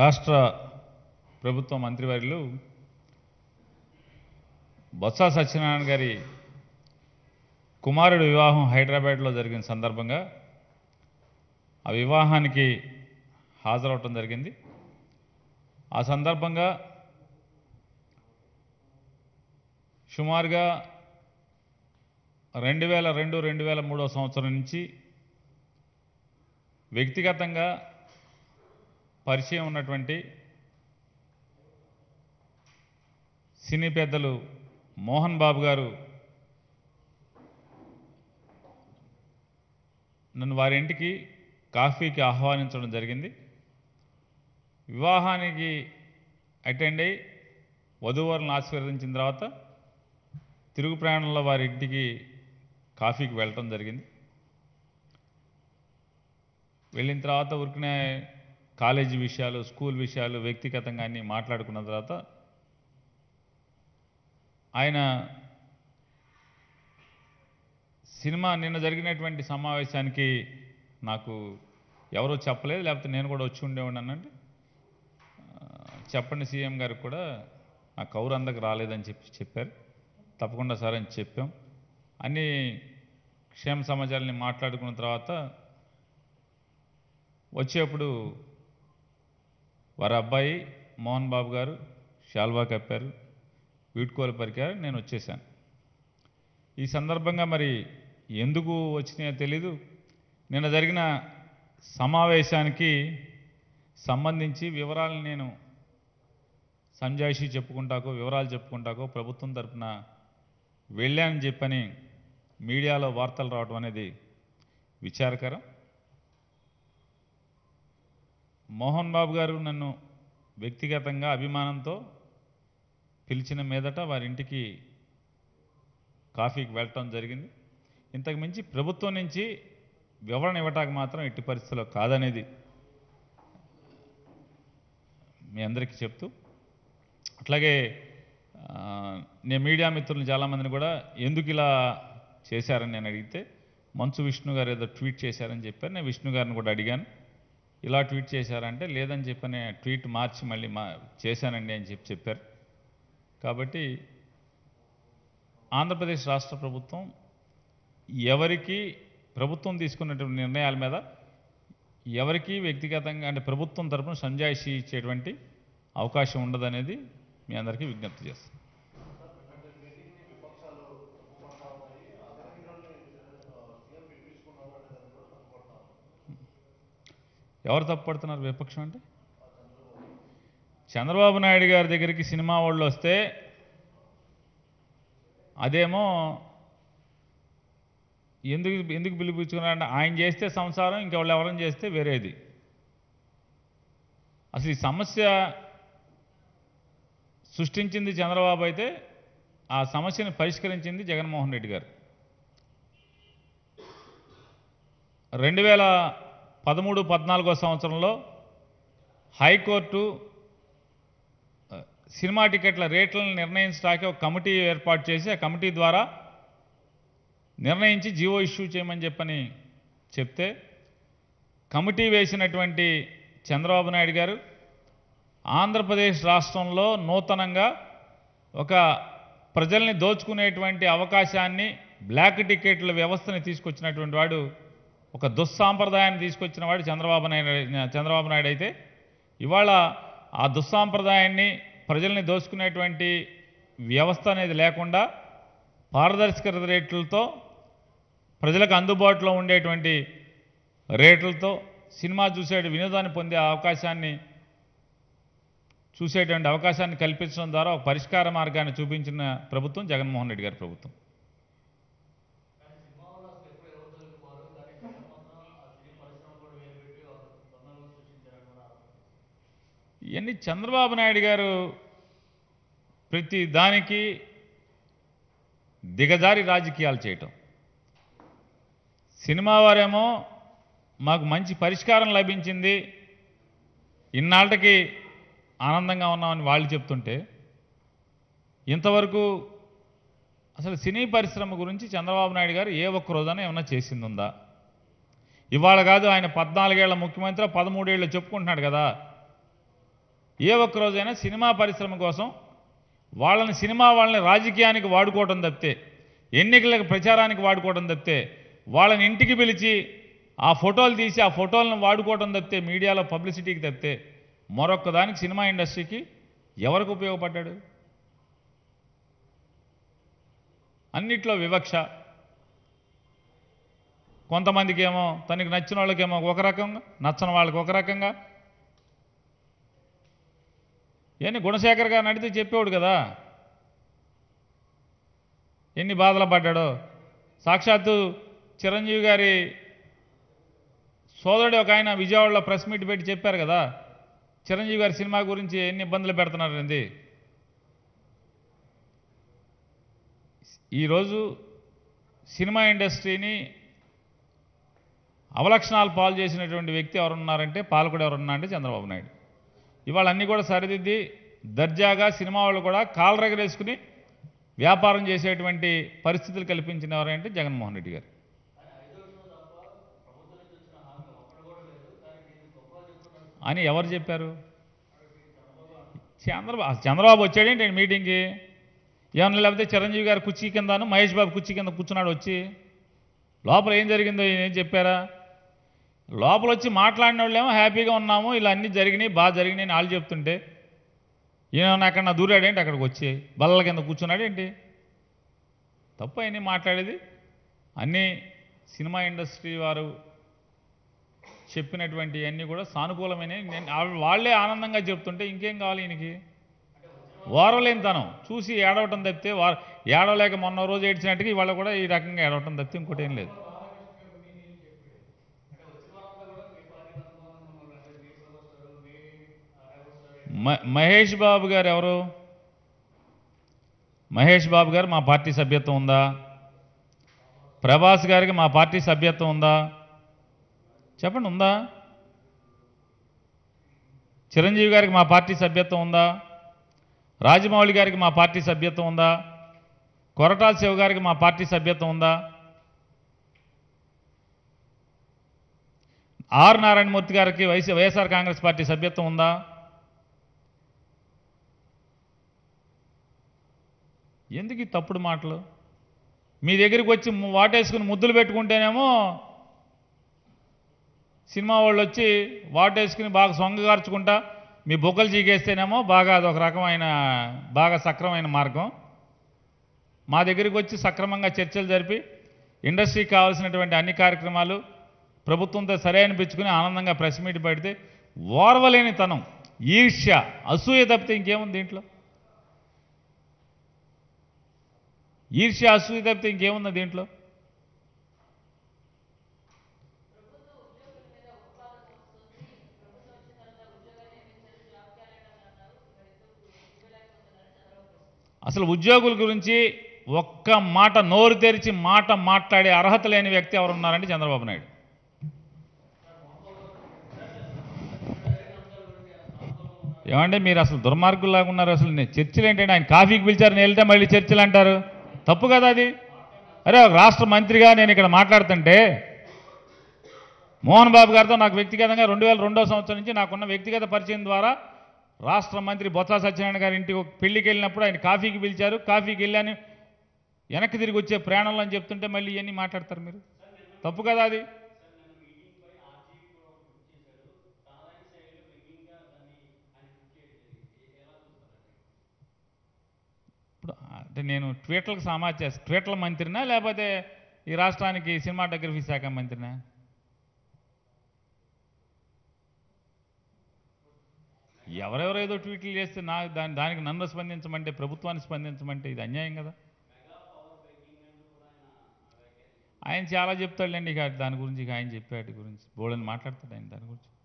రాష్ట్ర ప్రభుత్వ మంత్రివర్యులు బొత్స సత్యనారాయణ గారి కుమారుడు వివాహం హైదరాబాద్లో జరిగిన సందర్భంగా ఆ వివాహానికి హాజరవటం జరిగింది ఆ సందర్భంగా సుమారుగా రెండు వేల రెండు రెండు వేల మూడో సంవత్సరం నుంచి వ్యక్తిగతంగా పరిచయం ఉన్నటువంటి సినీ పెద్దలు మోహన్ బాబు గారు నన్ను వారింటికి కాఫీకి ఆహ్వానించడం జరిగింది వివాహానికి అటెండ్ అయ్యి వధూవరులను ఆశీర్వదించిన తర్వాత తిరుగు ప్రయాణంలో వారి ఇంటికి కాఫీకి వెళ్ళటం జరిగింది వెళ్ళిన తర్వాత ఉరికినే కాలేజీ విషయాలు స్కూల్ విషయాలు వ్యక్తిగతంగా అన్నీ మాట్లాడుకున్న తర్వాత ఆయన సినిమా నిన్న జరిగినటువంటి సమావేశానికి నాకు ఎవరో చెప్పలేదు లేకపోతే నేను కూడా వచ్చి ఉండేవాడినంటే చెప్పండి సీఎం గారికి కూడా ఆ కౌరు అందకు రాలేదని చెప్పి చెప్పారు తప్పకుండా సార్ అని చెప్పాం అన్ని క్షేమ సమాచారాన్ని మాట్లాడుకున్న తర్వాత వచ్చేప్పుడు వారి అబ్బాయి మోహన్ బాబు గారు షాల్వా కప్పారు వీడ్కోలు పరికారు నేను వచ్చేసాను ఈ సందర్భంగా మరి ఎందుకు వచ్చినాయో తెలీదు నిన్న జరిగిన సమావేశానికి సంబంధించి వివరాలు నేను సంజాయిషి చెప్పుకుంటాకో వివరాలు చెప్పుకుంటాకో ప్రభుత్వం తరఫున వెళ్ళానని చెప్పని మీడియాలో వార్తలు రావడం అనేది విచారకరం మోహన్ బాబు గారు నన్ను వ్యక్తిగతంగా అభిమానంతో పిలిచిన మీదట వారింటికి కాఫీకి వెళ్ళటం జరిగింది ఇంతకు మించి ప్రభుత్వం నుంచి వివరణ ఇవ్వటానికి మాత్రం ఎట్టి పరిస్థితుల్లో కాదనేది మీ అందరికీ చెప్తూ అట్లాగే నేను మీడియా మిత్రులు చాలామందిని కూడా ఎందుకు ఇలా చేశారని నేను అడిగితే మంచు విష్ణు గారు ఏదో ట్వీట్ చేశారని చెప్పారు నేను విష్ణు గారిని కూడా అడిగాను ఇలా ట్వీట్ చేశారంటే లేదని చెప్పని ట్వీట్ మార్చి మళ్ళీ మా చేశానండి అని చెప్పి చెప్పారు కాబట్టి ఆంధ్రప్రదేశ్ రాష్ట్ర ప్రభుత్వం ఎవరికి ప్రభుత్వం తీసుకున్నటువంటి నిర్ణయాల మీద ఎవరికీ వ్యక్తిగతంగా అంటే ప్రభుత్వం తరపున సంజాయిషి ఇచ్చేటువంటి అవకాశం ఉండదనేది మీ అందరికీ విజ్ఞప్తి చేస్తాను ఎవరు పడుతున్నారు విపక్షం అంటే చంద్రబాబు నాయుడు గారి దగ్గరికి సినిమా వాళ్ళు వస్తే అదేమో ఎందుకు ఎందుకు పిలిపించుకున్నారంటే ఆయన చేస్తే సంసారం ఇంకెవరు ఎవరైనా చేస్తే వేరేది అసలు ఈ సమస్య సృష్టించింది చంద్రబాబు అయితే ఆ సమస్యను పరిష్కరించింది జగన్మోహన్ రెడ్డి గారు రెండు వేల పదమూడు పద్నాలుగో సంవత్సరంలో హైకోర్టు సినిమా టికెట్ల రేట్లను నిర్ణయించడానికి ఒక కమిటీ ఏర్పాటు చేసి ఆ కమిటీ ద్వారా నిర్ణయించి జీవో ఇష్యూ చేయమని చెప్పని చెప్తే కమిటీ వేసినటువంటి చంద్రబాబు నాయుడు గారు ఆంధ్రప్రదేశ్ రాష్ట్రంలో నూతనంగా ఒక ప్రజల్ని దోచుకునేటువంటి అవకాశాన్ని బ్లాక్ టికెట్ల వ్యవస్థని తీసుకొచ్చినటువంటి వాడు ఒక దుస్సాంప్రదాయాన్ని తీసుకొచ్చిన వాడు చంద్రబాబు నాయుడు చంద్రబాబు నాయుడు అయితే ఇవాళ ఆ దుస్సాంప్రదాయాన్ని ప్రజల్ని దోచుకునేటువంటి వ్యవస్థ అనేది లేకుండా పారదర్శక రేట్లతో ప్రజలకు అందుబాటులో ఉండేటువంటి రేట్లతో సినిమా చూసే వినోదాన్ని పొందే అవకాశాన్ని చూసేటువంటి అవకాశాన్ని కల్పించడం ద్వారా ఒక పరిష్కార మార్గాన్ని చూపించిన ప్రభుత్వం జగన్మోహన్ రెడ్డి గారి ప్రభుత్వం ఇవన్నీ చంద్రబాబు నాయుడు గారు ప్రతి దానికి దిగజారి రాజకీయాలు చేయటం సినిమా వారేమో మాకు మంచి పరిష్కారం లభించింది ఇన్నాళ్ళకి ఆనందంగా ఉన్నామని వాళ్ళు చెప్తుంటే ఇంతవరకు అసలు సినీ పరిశ్రమ గురించి చంద్రబాబు నాయుడు గారు ఏ ఒక్క రోజున ఏమన్నా చేసిందుందా ఇవాళ కాదు ఆయన పద్నాలుగేళ్ల ముఖ్యమంత్రి పదమూడేళ్ళు చెప్పుకుంటున్నాడు కదా ఏ ఒక్క రోజైనా సినిమా పరిశ్రమ కోసం వాళ్ళని సినిమా వాళ్ళని రాజకీయానికి వాడుకోవడం తప్పితే ఎన్నికలకు ప్రచారానికి వాడుకోవడం తప్పితే వాళ్ళని ఇంటికి పిలిచి ఆ ఫోటోలు తీసి ఆ ఫోటోలను వాడుకోవడం తప్పితే మీడియాలో పబ్లిసిటీకి తప్పితే మరొక్కదానికి సినిమా ఇండస్ట్రీకి ఎవరికి ఉపయోగపడ్డాడు అన్నిట్లో వివక్ష కొంతమందికి ఏమో తనకి నచ్చిన వాళ్ళకేమో ఒక రకంగా నచ్చని వాళ్ళకి ఒక రకంగా ఎన్ని గుణశేఖర్ గారిని అడిగితే చెప్పేవాడు కదా ఎన్ని బాధలు పడ్డాడో సాక్షాత్తు చిరంజీవి గారి సోదరుడు ఒక ఆయన విజయవాడలో ప్రెస్ మీట్ పెట్టి చెప్పారు కదా చిరంజీవి గారి సినిమా గురించి ఎన్ని ఇబ్బందులు పెడుతున్నారండి ఈరోజు సినిమా ఇండస్ట్రీని అవలక్షణాలు పాలు చేసినటువంటి వ్యక్తి ఎవరున్నారంటే పాలకుడు ఎవరున్నా అంటే చంద్రబాబు నాయుడు ఇవాళ అన్నీ కూడా సరిదిద్ది దర్జాగా సినిమా వాళ్ళు కూడా కాలరగరేసుకుని వ్యాపారం చేసేటువంటి పరిస్థితులు కల్పించిన ఎవరంటే జగన్మోహన్ రెడ్డి గారు అని ఎవరు చెప్పారు చంద్రబాబు చంద్రబాబు వచ్చాడేంటి మీటింగ్కి ఏమన్నా లేకపోతే చిరంజీవి గారు కుర్చీ కిందను మహేష్ బాబు కుర్చీ కింద కూర్చున్నాడు వచ్చి లోపల ఏం జరిగిందో ఏం చెప్పారా లోపల వచ్చి మాట్లాడిన వాళ్ళేమో హ్యాపీగా ఉన్నాము ఇలా అన్నీ జరిగినాయి బాగా జరిగినాయి అని వాళ్ళు చెప్తుంటే ఈయన అక్కడ నా దూరాడేంటి అక్కడికి వచ్చి బల్లల కింద కూర్చున్నాడేంటి తప్పు అయినా మాట్లాడేది అన్నీ సినిమా ఇండస్ట్రీ వారు చెప్పినటువంటి అన్నీ కూడా సానుకూలమైనవి వాళ్ళే ఆనందంగా చెప్తుంటే ఇంకేం కావాలి ఈయనకి తనం చూసి ఏడవటం తప్పితే వార ఏడవలేక మొన్న రోజు ఏడ్చినట్టుగా ఇవాళ కూడా ఈ రకంగా ఏడవటం తప్పితే ఇంకోటి ఏం లేదు మహేష్ బాబు గారు ఎవరు మహేష్ బాబు గారు మా పార్టీ సభ్యత్వం ఉందా ప్రభాస్ గారికి మా పార్టీ సభ్యత్వం ఉందా చెప్పండి ఉందా చిరంజీవి గారికి మా పార్టీ సభ్యత్వం ఉందా రాజమౌళి గారికి మా పార్టీ సభ్యత్వం ఉందా కొరటాల శివ గారికి మా పార్టీ సభ్యత్వం ఉందా ఆర్ నారాయణమూర్తి గారికి వైఎస్ఆర్ కాంగ్రెస్ పార్టీ సభ్యత్వం ఉందా ఎందుకు తప్పుడు మాటలు మీ దగ్గరికి వచ్చి వాటేసుకుని ముద్దులు పెట్టుకుంటేనేమో సినిమా వాళ్ళు వచ్చి వాటేసుకుని బాగా సొంగగార్చుకుంటా మీ బొక్కలు చీకేస్తేనేమో బాగా అదొక రకమైన బాగా సక్రమైన మార్గం మా దగ్గరికి వచ్చి సక్రమంగా చర్చలు జరిపి ఇండస్ట్రీకి కావాల్సినటువంటి అన్ని కార్యక్రమాలు ప్రభుత్వంతో సరే అనిపించుకుని ఆనందంగా ప్రెస్ మీట్ పెడితే ఓర్వలేని తనం ఈర్ష్య అసూయ తప్పితే ఇంకేముంది దీంట్లో ఈర్ష్య అసూయ తప్పితే ఇంకేముంది దీంట్లో అసలు ఉద్యోగుల గురించి ఒక్క మాట నోరు తెరిచి మాట మాట్లాడే అర్హత లేని వ్యక్తి ఉన్నారండి చంద్రబాబు నాయుడు ఏమంటే మీరు అసలు లాగా ఉన్నారు అసలు చర్చలు ఏంటంటే ఆయన కాఫీకి పిలిచారు నేను వెళ్తే మళ్ళీ చర్చలు అంటారు తప్పు కదా అది అరే రాష్ట్ర మంత్రిగా నేను ఇక్కడ మాట్లాడుతుంటే మోహన్ బాబు గారితో నాకు వ్యక్తిగతంగా రెండు వేల రెండో సంవత్సరం నుంచి నాకున్న వ్యక్తిగత పరిచయం ద్వారా రాష్ట్ర మంత్రి బొత్స సత్యనారాయణ గారి ఇంటికి పెళ్లికి వెళ్ళినప్పుడు ఆయన కాఫీకి పిలిచారు కాఫీకి వెళ్ళాను వెనక్కి తిరిగి వచ్చే ప్రయాణంలో అని చెప్తుంటే మళ్ళీ ఇవన్నీ మాట్లాడతారు మీరు తప్పు కదా అది అంటే నేను ట్వీట్లకు సామాచ్య ట్వీట్ల మంత్రినా లేకపోతే ఈ రాష్ట్రానికి సినిమాటోగ్రఫీ శాఖ మంత్రినా ఎవరెవరు ఏదో ట్వీట్లు చేస్తే నా దాని దానికి నన్ను స్పందించమంటే ప్రభుత్వాన్ని స్పందించమంటే ఇది అన్యాయం కదా ఆయన చాలా చెప్తాడులేండి ఇక దాని గురించి ఆయన చెప్పాడు గురించి బోళ్ళని మాట్లాడతాడు ఆయన దాని గురించి